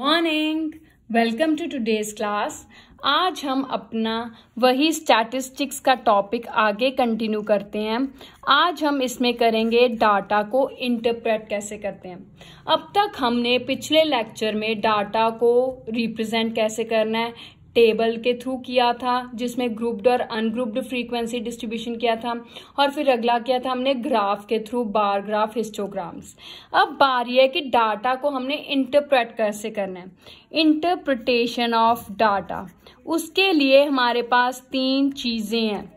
morning welcome to today's class आज हम अपना वही स्टैटिस्टिक्स का टॉपिक आगे कंटिन्यू करते हैं आज हम इसमें करेंगे डाटा को इंटरप्रेट कैसे करते हैं अब तक हमने पिछले लेक्चर में डाटा को रिप्रेजेंट कैसे करना है टेबल के थ्रू किया था जिसमें ग्रुप्ड और अनग्रुप्ड फ्रीक्वेंसी डिस्ट्रीब्यूशन किया था और फिर अगला किया था हमने ग्राफ के थ्रू बार ग्राफ हिस्टोग्राम्स अब बार यह कि डाटा को हमने इंटरप्रेट कैसे करना है इंटरप्रिटेशन ऑफ डाटा उसके लिए हमारे पास तीन चीज़ें हैं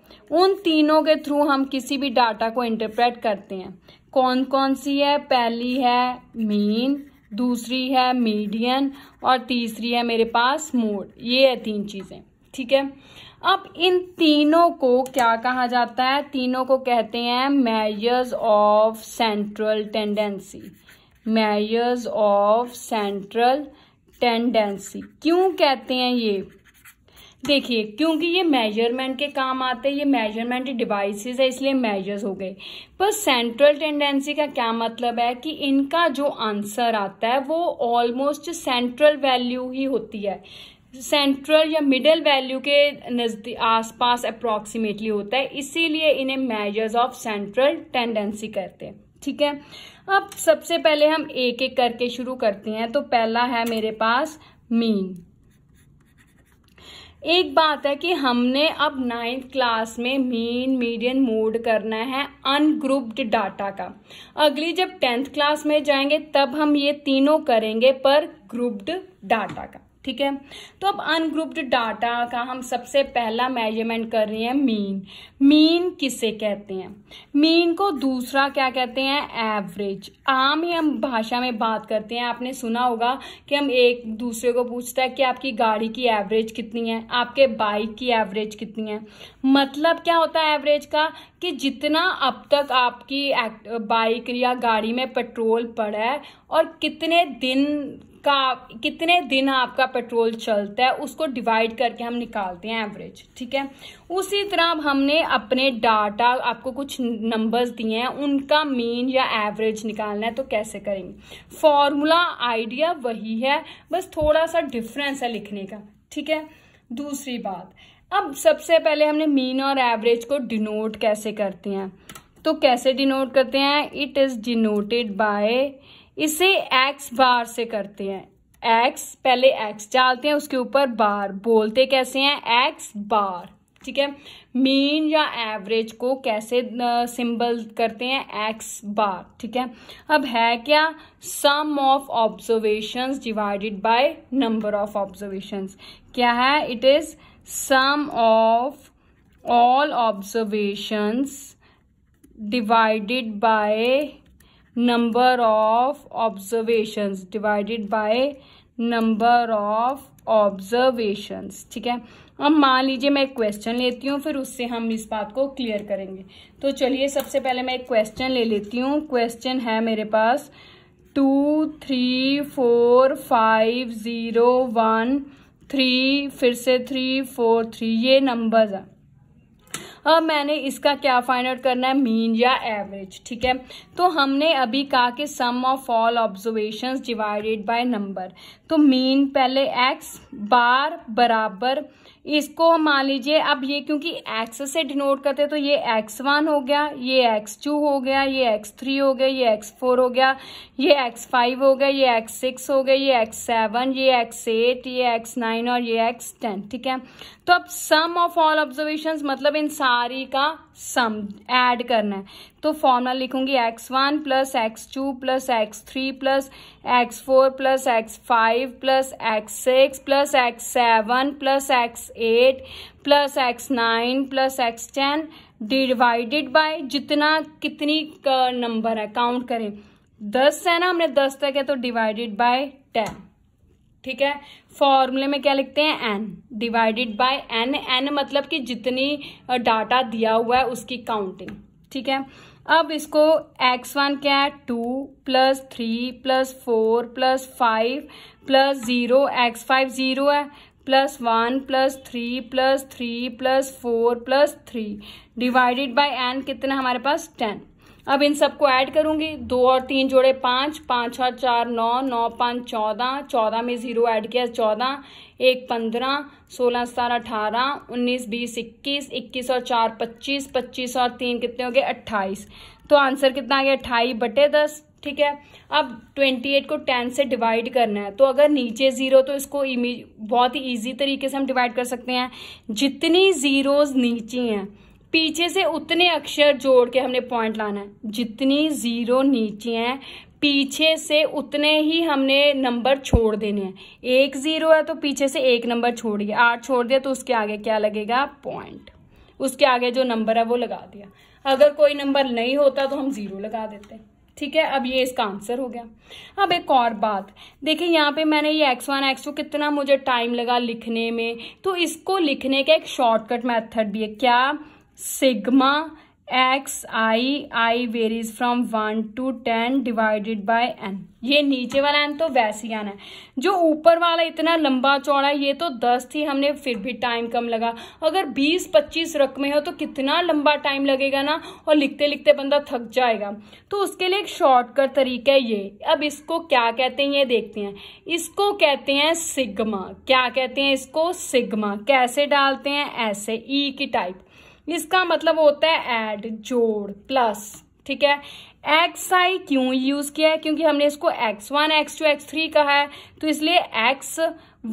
उन तीनों के थ्रू हम किसी भी डाटा को इंटरप्रेट करते हैं कौन कौन सी है पहली है मीन दूसरी है मीडियन और तीसरी है मेरे पास मोड ये है तीन चीज़ें ठीक है अब इन तीनों को क्या कहा जाता है तीनों को कहते हैं measures of central tendency measures of central tendency क्यों कहते हैं ये देखिए क्योंकि ये मेजरमेंट के काम आते हैं ये मेजरमेंट डिवाइसेस है इसलिए मेजर्स हो गए पर सेंट्रल टेंडेंसी का क्या मतलब है कि इनका जो आंसर आता है वो ऑलमोस्ट सेंट्रल वैल्यू ही होती है सेंट्रल या मिडल वैल्यू के नजदीक आसपास अप्रॉक्सीमेटली होता है इसीलिए इन्हें मेजर्स ऑफ सेंट्रल टेंडेंसी कहते हैं ठीक है अब सबसे पहले हम एक एक करके शुरू करते हैं तो पहला है मेरे पास मीन एक बात है कि हमने अब नाइन्थ क्लास में मीन मीडियन मोड करना है अनग्रुप्ड डाटा का अगली जब टेंथ क्लास में जाएंगे तब हम ये तीनों करेंगे पर ग्रुप्ड डाटा का ठीक है तो अब अनग्रुप्ड डाटा का हम सबसे पहला मेजरमेंट कर रहे हैं मीन मीन किसे कहते हैं मीन को दूसरा क्या कहते हैं एवरेज आम ही हम भाषा में बात करते हैं आपने सुना होगा कि हम एक दूसरे को पूछते हैं कि आपकी गाड़ी की एवरेज कितनी है आपके बाइक की एवरेज कितनी है मतलब क्या होता है एवरेज का कि जितना अब तक आपकी बाइक या गाड़ी में पेट्रोल पड़ा है और कितने दिन का कितने दिन आपका पेट्रोल चलता है उसको डिवाइड करके हम निकालते हैं एवरेज ठीक है उसी तरह अब हमने अपने डाटा आपको कुछ नंबर्स दिए हैं उनका मीन या एवरेज निकालना है तो कैसे करेंगे फॉर्मूला आइडिया वही है बस थोड़ा सा डिफरेंस है लिखने का ठीक है दूसरी बात अब सबसे पहले हमने मीन और एवरेज को डिनोट कैसे करते हैं तो कैसे डिनोट करते हैं इट इज़ डिनोटेड बाय इसे एक्स बार से करते हैं एक्स पहले एक्स डालते हैं उसके ऊपर बार बोलते कैसे हैं एक्स बार ठीक है मीन या एवरेज को कैसे सिंबल करते हैं एक्स बार ठीक है अब है क्या sum of observations divided by number of observations क्या है it is sum of all observations divided by number of observations divided by number of observations ठीक है अब मान लीजिए मैं एक क्वेश्चन लेती हूँ फिर उससे हम इस बात को क्लियर करेंगे तो चलिए सबसे पहले मैं एक क्वेश्चन ले लेती हूँ क्वेश्चन है मेरे पास two three four five zero one three फिर से थ्री फोर थ्री ये नंबर्स हैं अब मैंने इसका क्या फाइंड आउट करना है मीन या एवरेज ठीक है तो हमने अभी कहा कि sum of all observations divided by number तो मीन पहले एक्स बार बराबर इसको मान लीजिए अब ये क्योंकि एक्स से डिनोट करते तो ये एक्स वन हो गया ये एक्स टू हो गया ये एक्स थ्री हो गया ये एक्स फोर हो गया ये एक्स फाइव हो गया ये एक्स सिक्स हो गया ये एक्स सेवन ये एक्स एट ये एक्स नाइन और ये एक्स टेन ठीक है तो अब सम ऑफ ऑल ऑब्जर्वेशन मतलब इन सारी का सम एड करना है तो फॉर्मूला लिखूंगी X one plus X two plus X three plus X four plus X five plus X six plus X seven plus X eight plus X nine plus X ten divided by जितना कितनी का uh, number है count करें दस है ना हमने दस तक है तो डिवाइडेड बाय टेन ठीक है फॉर्मूले में क्या लिखते हैं n divided by n n मतलब कि जितनी डाटा uh, दिया हुआ है उसकी काउंटिंग ठीक है अब इसको एक्स वन क्या है two plus three plus four plus five plus zero x five zero है plus one plus three plus three plus four plus three divided by n कितना हमारे पास टेन अब इन सबको ऐड करूंगी दो और तीन जोड़े पाँच पाँच और चार नौ नौ पाँच चौदह चौदह में ज़ीरो ऐड किया चौदह एक पंद्रह सोलह सतारह अठारह उन्नीस बीस इक्कीस इक्कीस और चार पच्चीस पच्चीस और तीन कितने हो गए अट्ठाईस तो आंसर कितना आ गया अट्ठाईस बटे दस ठीक है अब ट्वेंटी एट को टेन से डिवाइड करना है तो अगर नीचे ज़ीरो तो इसको बहुत ही ईजी तरीके से हम डिवाइड कर सकते हैं जितनी ज़ीरोज़ नीचे हैं पीछे से उतने अक्षर जोड़ के हमने पॉइंट लाना है जितनी जीरो नीचे हैं पीछे से उतने ही हमने नंबर छोड़ देने हैं एक जीरो है तो पीछे से एक नंबर छोड़ दिया आठ छोड़ दिया तो उसके आगे क्या लगेगा पॉइंट उसके आगे जो नंबर है वो लगा दिया अगर कोई नंबर नहीं होता तो हम जीरो लगा देते ठीक है अब ये इसका आंसर हो गया अब एक और बात देखिए यहाँ पे मैंने ये एक्स वन एक्स टू कितना मुझे टाइम लगा लिखने में तो इसको लिखने का एक शॉर्टकट मेथड भी है क्या sigma x i i varies from one to ten divided by n ये नीचे वाला एन तो वैसे ही आना है जो ऊपर वाला इतना लंबा चौड़ा ये तो दस थी हमने फिर भी टाइम कम लगा अगर बीस पच्चीस रकमें हो तो कितना लंबा टाइम लगेगा ना और लिखते लिखते बंदा थक जाएगा तो उसके लिए एक शॉर्टकट तरीका है ये अब इसको क्या कहते हैं ये देखते हैं इसको कहते हैं सिग्मा क्या कहते हैं इसको सिग्मा कैसे डालते हैं ऐसे ई e की टाइप इसका मतलब होता है एड जोड़ प्लस ठीक है एक्स आई क्यों यूज किया है क्योंकि हमने इसको x one x two x three कहा है तो इसलिए एक्स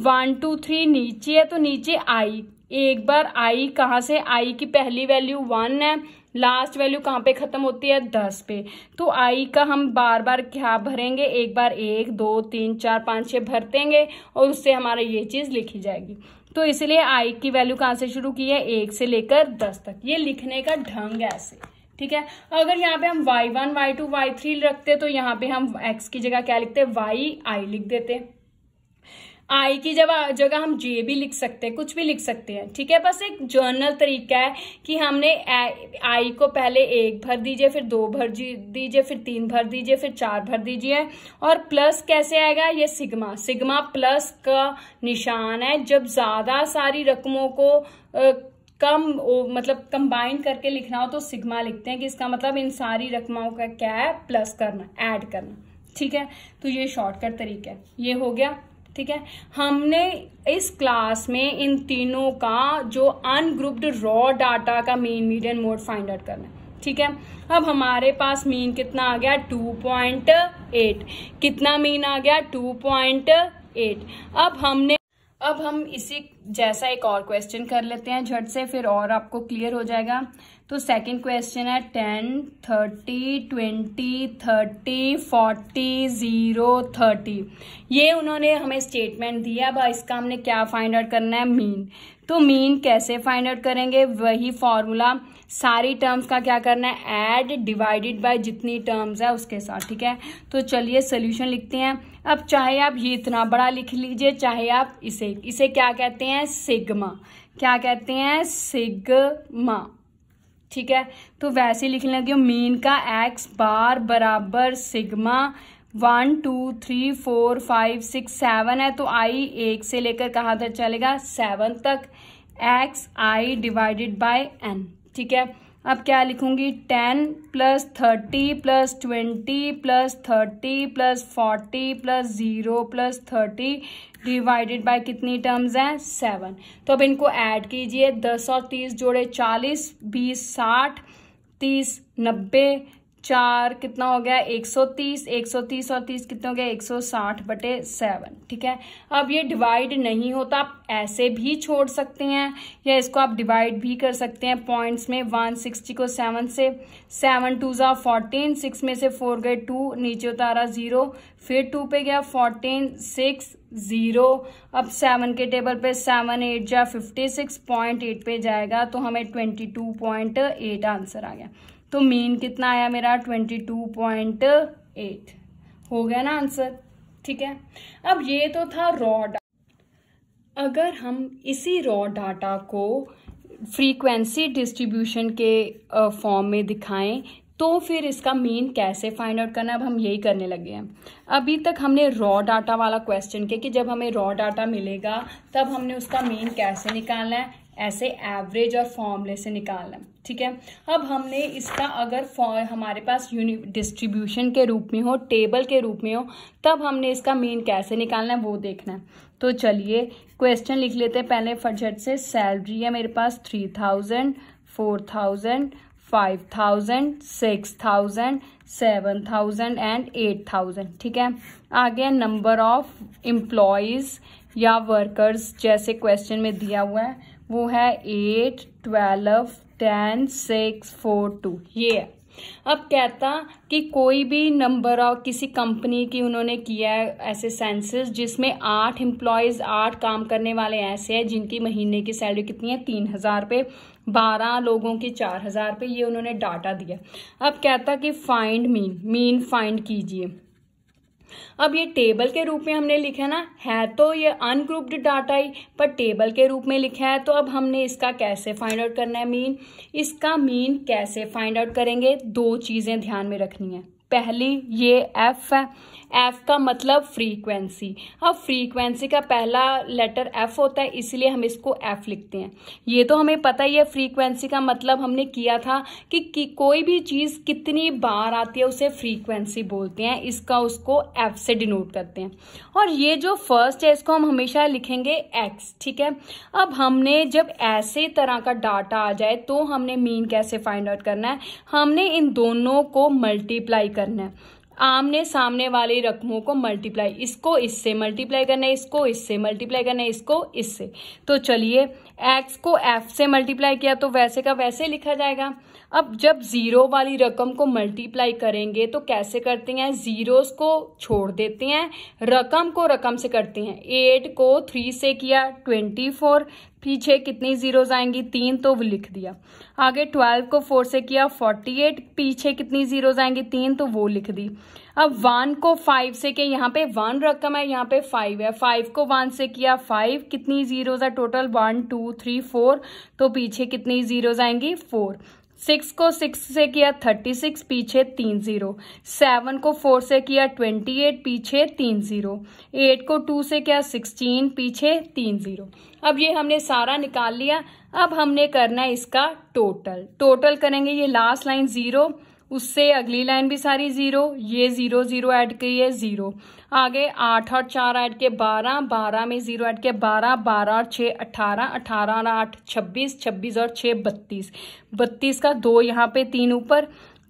वन टू थ्री नीचे है तो नीचे आई एक बार आई कहाँ से आई की पहली वैल्यू वन है लास्ट वैल्यू कहाँ पे खत्म होती है दस पे तो आई का हम बार बार क्या भरेंगे एक बार एक दो तीन चार पाँच छः भरतेंगे और उससे हमारा ये चीज़ लिखी जाएगी तो इसलिए आई की वैल्यू कहाँ से शुरू की है एक से लेकर दस तक ये लिखने का ढंग है ऐसे ठीक है अगर यहाँ पे हम y y one two y three रखते तो यहाँ पे हम एक्स की जगह क्या लिखते वाई आई लिख देते आई की जब जगह हम जे भी लिख सकते हैं कुछ भी लिख सकते हैं ठीक है बस एक जर्नल तरीका है कि हमने आई को पहले एक भर दीजिए फिर दो भर दीजिए फिर तीन भर दीजिए फिर चार भर दीजिए और प्लस कैसे आएगा ये सिग्मा सिग्मा प्लस का निशान है जब ज़्यादा सारी रकमों को कम ओ, मतलब कंबाइन करके लिखना हो तो सिग्मा लिखते हैं कि इसका मतलब इन सारी रकमों का क्या है प्लस करना ऐड करना ठीक है तो ये शॉर्टकट तरीका है ये हो गया ठीक है हमने इस क्लास में इन तीनों का जो अनग्रुप्ड रॉ डाटा का mean median mode find out करना है ठीक है अब हमारे पास मीन कितना आ गया 2.8 कितना मीन आ गया 2.8 अब हमने अब हम इसी जैसा एक और क्वेश्चन कर लेते हैं झट से फिर और आपको क्लियर हो जाएगा तो सेकंड क्वेश्चन है ten thirty twenty thirty forty zero thirty ये उन्होंने हमें स्टेटमेंट दिया अब इसका हमने क्या फाइंड आउट करना है मीन तो मीन कैसे फाइंड आउट करेंगे वही फॉर्मूला सारी टर्म्स का क्या करना है एड डिवाइडेड बाय जितनी टर्म्स है उसके साथ ठीक है तो चलिए सोल्यूशन लिखते हैं अब चाहे आप ये इतना बड़ा लिख लीजिए चाहे आप इसे इसे क्या कहते हैं सिग्मा क्या कहते हैं सिग्मा ठीक है तो वैसे लिखने लगी हूँ मीन का एक्स बार बराबर sigma one two three four five six seven है तो आई एक से लेकर कहाँ तक चलेगा सेवन तक x i divided by n ठीक है अब क्या लिखूंगी ten plus thirty plus twenty plus thirty plus forty plus zero plus thirty divided by कितनी टर्म्स हैं सेवन तो अब इनको ऐड कीजिए दस और तीस जोड़े चालीस बीस साठ तीस नब्बे चार कितना हो गया 130 130 और 30 कितने हो गया 160 बटे सेवन ठीक है अब ये डिवाइड नहीं होता आप ऐसे भी छोड़ सकते हैं या इसको आप डिवाइड भी कर सकते हैं पॉइंट्स में 160 को सेवन से सेवन टू ज़ा फोर्टीन सिक्स में से फोर गए टू नीचे उतारा ज़ीरो फिर टू पे गया फोर्टीन सिक्स ज़ीरो अब सेवन के टेबल पे सेवन एट जा फिफ्टी सिक्स पॉइंट एट पे जाएगा तो हमें twenty two point eight answer आ गया तो मीन कितना आया मेरा ट्वेंटी टू पॉइंट एट हो गया ना आंसर ठीक है अब ये तो था रॉ डाटा अगर हम इसी रॉ डाटा को फ्रीक्वेंसी डिस्ट्रीब्यूशन के फॉर्म में दिखाएं तो फिर इसका मीन कैसे फाइंड आउट करना अब हम यही करने लगे हैं अभी तक हमने रॉ डाटा वाला क्वेश्चन किया कि जब हमें रॉ डाटा मिलेगा तब हमने उसका मीन कैसे निकालना है ऐसे एवरेज और फॉर्मूले से निकालना ठीक है अब हमने इसका अगर हमारे पास यूनि डिस्ट्रीब्यूशन के रूप में हो टेबल के रूप में हो तब हमने इसका मीन कैसे निकालना है वो देखना है तो चलिए क्वेश्चन लिख लेते हैं पहले फटझट से सैलरी है मेरे पास three thousand four thousand five thousand six thousand seven thousand and eight thousand ठीक है आगे नंबर ऑफ एम्प्लॉयज़ या वर्कर्स जैसे क्वेश्चन में दिया हुआ है वो है eight twelve ten six four two ये है अब कहता कि कोई भी नंबर और किसी कंपनी की उन्होंने किया है ऐसे सेंसेस जिसमें आठ एम्प्लॉयज़ आठ काम करने वाले ऐसे हैं जिनकी महीने की सैलरी कितनी है तीन हज़ार पे बारह लोगों की चार हज़ार पे ये उन्होंने डाटा दिया अब कहता कि फाइंड मीन मीन फाइंड कीजिए अब ये टेबल के रूप में हमने लिखा ना है तो ये अनग्रुप्ड डाटा ही पर टेबल के रूप में लिखा है तो अब हमने इसका कैसे फाइंड आउट करना है मीन इसका मीन कैसे फाइंड आउट करेंगे दो चीज़ें ध्यान में रखनी है पहली ये एफ़ है एफ़ का मतलब फ्रीक्वेंसी अब फ्रीक्वेंसी का पहला लेटर एफ़ होता है इसलिए हम इसको एफ़ लिखते हैं ये तो हमें पता ही है फ्रीक्वेंसी का मतलब हमने किया था कि, कि कोई भी चीज़ कितनी बार आती है उसे फ्रीक्वेंसी बोलते हैं इसका उसको एफ़ से डिनोट करते हैं और ये जो फर्स्ट है इसको हम हमेशा लिखेंगे एक्स ठीक है अब हमने जब ऐसे तरह का डाटा आ जाए तो हमने मीन कैसे फाइंड आउट करना है हमने इन दोनों को मल्टीप्लाई कर करना है आमने सामने वाली रकमों को मल्टीप्लाई इसको इससे मल्टीप्लाई करना है इसको इससे मल्टीप्लाई करना है इसको इससे तो चलिए एक्स को एफ से मल्टीप्लाई किया तो वैसे का वैसे लिखा जाएगा अब जब ज़ीरो वाली रकम को मल्टीप्लाई करेंगे तो कैसे करते हैं ज़ीरोस को छोड़ देते हैं रकम को रकम से करते हैं एट को थ्री से किया ट्वेंटी फोर पीछे कितनी ज़ीरोज आएंगी तीन तो वो लिख दिया आगे ट्वेल्व को फोर से किया फोर्टी एट पीछे कितनी ज़ीरोज आएंगी तीन तो वो लिख दी अब वन को फाइव से किया यहाँ पे वन रकम है यहाँ पे फाइव है फाइव को वन से किया फाइव कितनी ज़ीरोज है total one two three four तो पीछे कितनी ज़ीरोज आएंगी फोर सिक्स को सिक्स से किया थर्टी सिक्स पीछे तीन जीरो सेवन को फोर से किया ट्वेंटी एट पीछे तीन जीरो एट को टू से किया सिक्सटीन पीछे तीन जीरो अब ये हमने सारा निकाल लिया अब हमने करना है इसका टोटल टोटल करेंगे ये लास्ट लाइन जीरो उससे अगली लाइन भी सारी ज़ीरो ये ज़ीरो ज़ीरो ऐड की है ज़ीरो आगे आठ और चार ऐड के बारह बारह में ज़ीरो ऐड के बारह बारह और छः अठारह अठारह और आठ छब्बीस छब्बीस और छः बत्तीस बत्तीस का दो यहाँ पे तीन ऊपर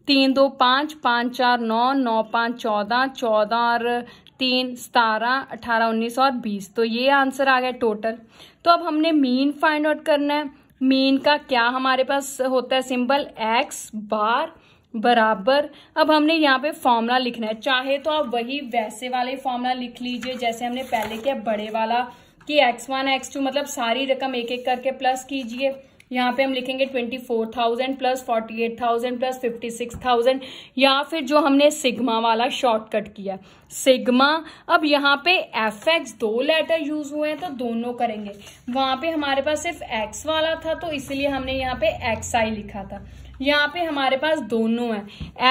तीन दो पाँच पाँच चार नौ नौ पाँच चौदह चौदह और तीन सतारह अठारह उन्नीस और बीस तो ये आंसर आ गया टोटल तो अब हमने मीन फाइंड आउट करना है मीन का क्या हमारे पास होता है सिंबल एक्स बार बराबर अब हमने यहाँ पे फॉर्मूला लिखना है चाहे तो आप वही वैसे वाले फॉर्मूला लिख लीजिए जैसे हमने पहले किया बड़े वाला कि एक्स वन एक्स टू मतलब सारी रकम एक एक करके प्लस कीजिए यहाँ पे हम लिखेंगे twenty four thousand plus forty eight thousand plus fifty six thousand या फिर जो हमने सिग्मा वाला शॉर्टकट किया सिग्मा अब यहाँ पे एफ एक्स दो लेटर यूज हुए हैं तो दोनों करेंगे वहां पे हमारे पास सिर्फ एक्स वाला था तो इसलिए हमने यहाँ पे एक्स आई लिखा था यहाँ पे हमारे पास दोनों है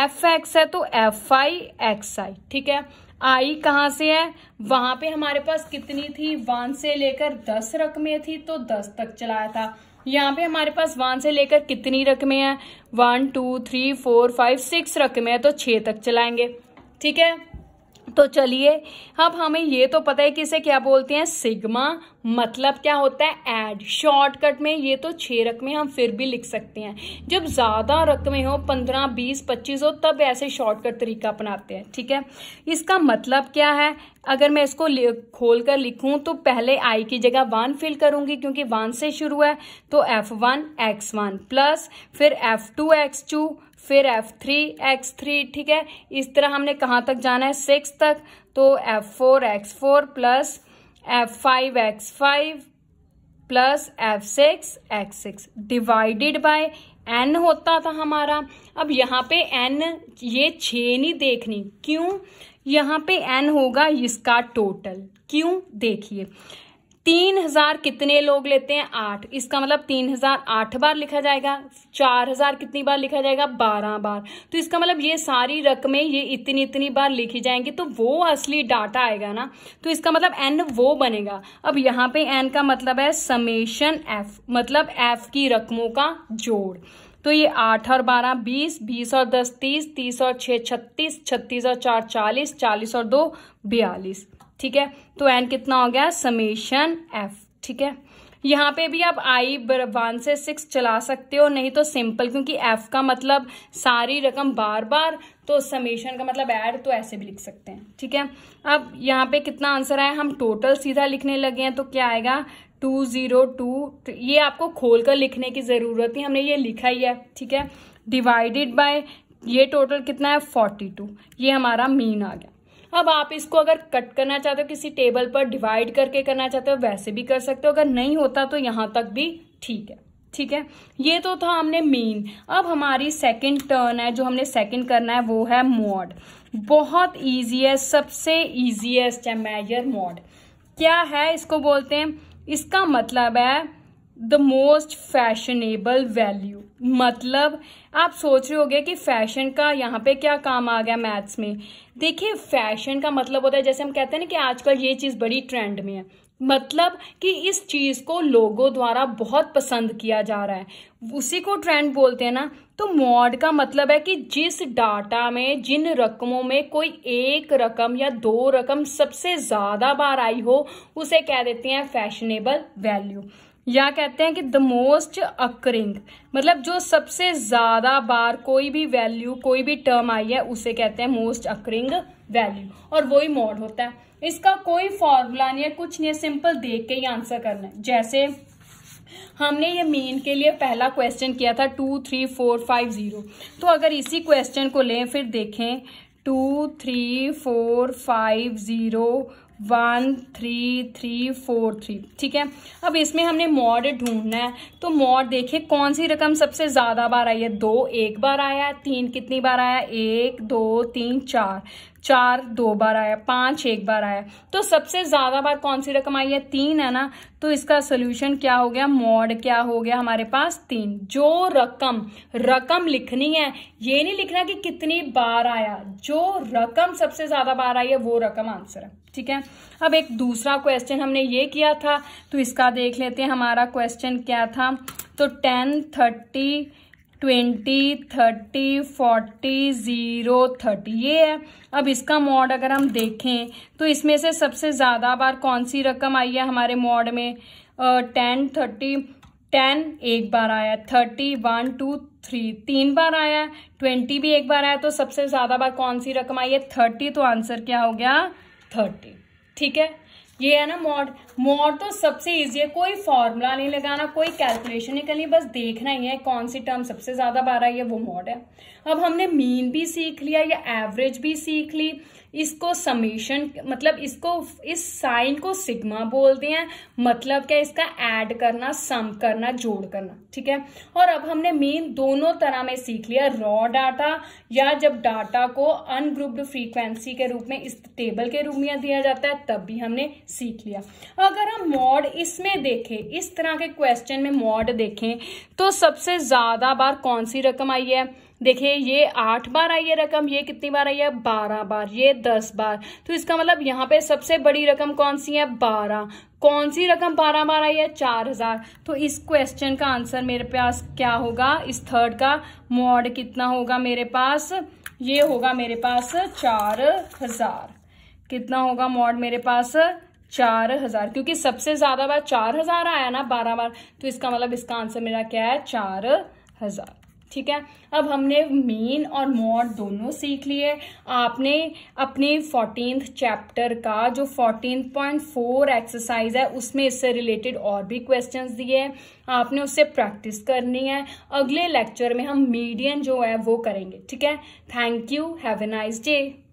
एफ एक्स है तो एफ आई एक्स आई ठीक है आई कहाँ से है वहां पे हमारे पास कितनी थी वन से लेकर दस रकमें थी तो दस तक चलाया था यहाँ पे हमारे पास वन से लेकर कितनी रकमें हैं one two three four five six रकमें हैं तो छः तक चलाएंगे ठीक है तो चलिए अब हमें ये तो पता है कि इसे क्या बोलते हैं सिग्मा मतलब क्या होता है एड शॉर्टकट में ये तो छह रकमें हम फिर भी लिख सकते हैं जब ज़्यादा रकमें हो पंद्रह बीस पच्चीस हो तब ऐसे शॉर्टकट तरीका अपनाते हैं ठीक है इसका मतलब क्या है अगर मैं इसको खोल कर लिखूँ तो पहले आई की जगह वन फिल करूंगी क्योंकि वन से शुरू है तो f one x one plus फिर एफ टू एक्स टू फिर एफ थ्री एक्स थ्री ठीक है इस तरह हमने कहाँ तक जाना है सिक्स तक तो f four x four plus f five x five plus f six x six divided by n होता था हमारा अब यहाँ पे एन ये छ नहीं देखनी क्यों यहाँ पे एन होगा इसका टोटल क्यों देखिए तीन हजार कितने लोग लेते हैं आठ इसका मतलब तीन हजार आठ बार लिखा जाएगा चार हजार कितनी बार लिखा जाएगा बारह बार तो इसका मतलब ये सारी रकमें ये इतनी इतनी बार लिखी जाएंगी तो वो असली डाटा आएगा ना तो इसका मतलब एन वो बनेगा अब यहाँ पे एन का मतलब है समेशन एफ मतलब एफ की रकमों का जोड़ तो ये आठ और बारह बीस बीस और दस तीस तीस और छः छत्तीस छत्तीस और चार चालीस चालीस और दो बयालीस ठीक है तो एन कितना हो गया समेशन एफ ठीक है यहाँ पे भी आप आई वन से सिक्स चला सकते हो नहीं तो सिंपल क्योंकि एफ का मतलब सारी रकम बार बार तो समेशन का मतलब ऐड तो ऐसे भी लिख सकते हैं ठीक है अब यहाँ पे कितना आंसर आया हम टोटल सीधा लिखने लगे हैं तो क्या आएगा टू जीरो टू ये आपको खोल कर लिखने की ज़रूरत है हमने ये लिखा ही है ठीक है डिवाइडेड बाय ये टोटल कितना है फोर्टी टू ये हमारा मीन आ गया अब आप इसको अगर कट करना चाहते हो किसी टेबल पर डिवाइड करके करना चाहते हो वैसे भी कर सकते हो अगर नहीं होता तो यहाँ तक भी ठीक है ठीक है ये तो था हमने मीन अब हमारी सेकंड टर्न है जो हमने सेकंड करना है वो है मॉड बहुत है सबसे ईजीएस्ट है मेजर मॉड क्या है इसको बोलते हैं इसका मतलब है द मोस्ट फैशनेबल वैल्यू मतलब आप सोच रहे होगे कि फैशन का यहाँ पे क्या काम आ गया मैथ्स में देखिए फैशन का मतलब होता है जैसे हम कहते हैं ना कि आजकल ये चीज़ बड़ी ट्रेंड में है मतलब कि इस चीज़ को लोगों द्वारा बहुत पसंद किया जा रहा है उसी को ट्रेंड बोलते हैं ना तो मॉड का मतलब है कि जिस डाटा में जिन रकमों में कोई एक रकम या दो रकम सबसे ज़्यादा बार आई हो उसे कह देते हैं फैशनेबल वैल्यू या कहते हैं कि द मोस्ट अकरिंग मतलब जो सबसे ज़्यादा बार कोई भी वैल्यू कोई भी टर्म आई है उसे कहते हैं मोस्ट अकरिंग वैल्यू और वही मॉड होता है इसका कोई फॉर्मूला नहीं है कुछ नहीं है सिंपल देख के ही आंसर करना है जैसे हमने ये मेन के लिए पहला क्वेश्चन किया था two three four five zero तो अगर इसी क्वेश्चन को लें फिर देखें two three four five zero one three three four three ठीक है अब इसमें हमने मॉड ढूंढना है तो मॉड देखिए कौन सी रकम सबसे ज़्यादा बार आई है दो एक बार आया है तीन कितनी बार आया एक दो तीन चार चार दो बार आया पांच एक बार आया तो सबसे ज्यादा बार कौन सी रकम आई है तीन है ना तो इसका सोल्यूशन क्या हो गया मॉड क्या हो गया हमारे पास तीन जो रकम रकम लिखनी है ये नहीं लिखना कि कितनी बार आया जो रकम सबसे ज्यादा बार आई है वो रकम आंसर है ठीक है अब एक दूसरा क्वेश्चन हमने ये किया था तो इसका देख लेते हैं हमारा क्वेश्चन क्या था तो ten thirty twenty thirty forty zero thirty ये है अब इसका मॉड अगर हम देखें तो इसमें से सबसे ज़्यादा बार कौन सी रकम आई है हमारे मॉड में टेन थर्टी टेन एक बार आया थर्टी वन टू थ्री तीन बार आया ट्वेंटी भी एक बार आया तो सबसे ज़्यादा बार कौन सी रकम आई है थर्टी तो आंसर क्या हो गया थर्टी ठीक है ये है ना मोड मोड तो सबसे इजी है कोई फॉर्मूला नहीं लगाना कोई कैलकुलेशन नहीं करनी बस देखना ही है कौन सी टर्म सबसे ज़्यादा बार आई है वो मोड है अब हमने मीन भी सीख लिया या एवरेज भी सीख ली इसको समीशन मतलब इसको इस साइन को सिग्मा बोलते हैं मतलब क्या इसका ऐड करना सम करना जोड़ करना ठीक है और अब हमने मेन दोनों तरह में सीख लिया रॉ डाटा या जब डाटा को अनग्रुप्ड फ्रीक्वेंसी के रूप में इस टेबल के रूप में दिया जाता है तब भी हमने सीख लिया अगर हम मॉड इसमें देखें इस तरह के क्वेश्चन में मॉड देखें तो सबसे ज़्यादा बार कौन सी रकम आई है देखिए ये आठ बार आई है रकम ये कितनी बार आई है बारह बार ये दस बार तो इसका मतलब यहाँ पे सबसे बड़ी रकम कौन सी है बारह कौन सी रकम बारह बार आई है चार हजार तो इस क्वेश्चन का आंसर मेरे पास क्या होगा इस थर्ड का मॉड कितना होगा मेरे पास ये होगा मेरे पास चार हजार कितना होगा मॉड मेरे पास चार हजार क्योंकि सबसे ज्यादा बार चार हजार आया ना बारह बार तो इसका मतलब इसका आंसर मेरा क्या है चार हजार ठीक है अब हमने मेन और मोर दोनों सीख लिए आपने अपने फोर्टीन चैप्टर का जो फोर्टीन पॉइंट फोर एक्सरसाइज है उसमें इससे रिलेटेड और भी क्वेश्चंस दिए हैं आपने उससे प्रैक्टिस करनी है अगले लेक्चर में हम मीडियन जो है वो करेंगे ठीक है thank you have a nice day